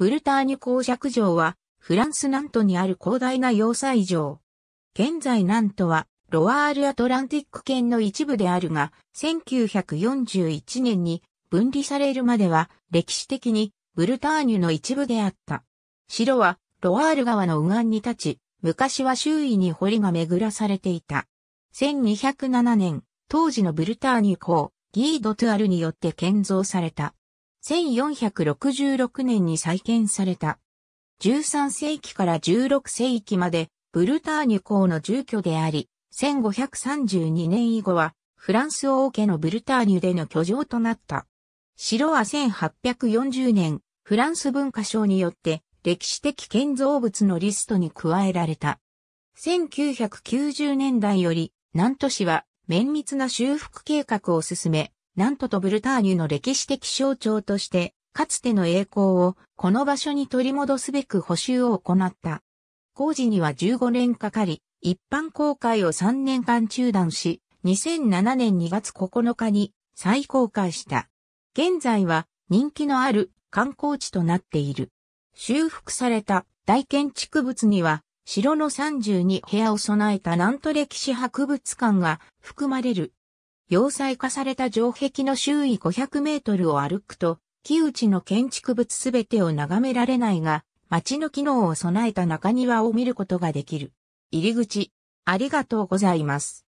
ブルターニュ公爵城は、フランス南都にある広大な要塞城。現在南都は、ロワールアトランティック圏の一部であるが、1941年に分離されるまでは、歴史的にブルターニュの一部であった。城は、ロワール川の右岸に立ち、昔は周囲に堀が巡らされていた。1207年、当時のブルターニュ公、ギード・トゥアルによって建造された。1466年に再建された。13世紀から16世紀までブルターニュ公の住居であり、1532年以後はフランス王家のブルターニュでの居城となった。城は1840年、フランス文化省によって歴史的建造物のリストに加えられた。1990年代より、南都市は綿密な修復計画を進め、なんととブルターニュの歴史的象徴として、かつての栄光をこの場所に取り戻すべく補修を行った。工事には15年かかり、一般公開を3年間中断し、2007年2月9日に再公開した。現在は人気のある観光地となっている。修復された大建築物には、城の32部屋を備えた南都歴史博物館が含まれる要塞化された城壁の周囲500メートルを歩くと、木内の建築物すべてを眺められないが、町の機能を備えた中庭を見ることができる。入り口、ありがとうございます。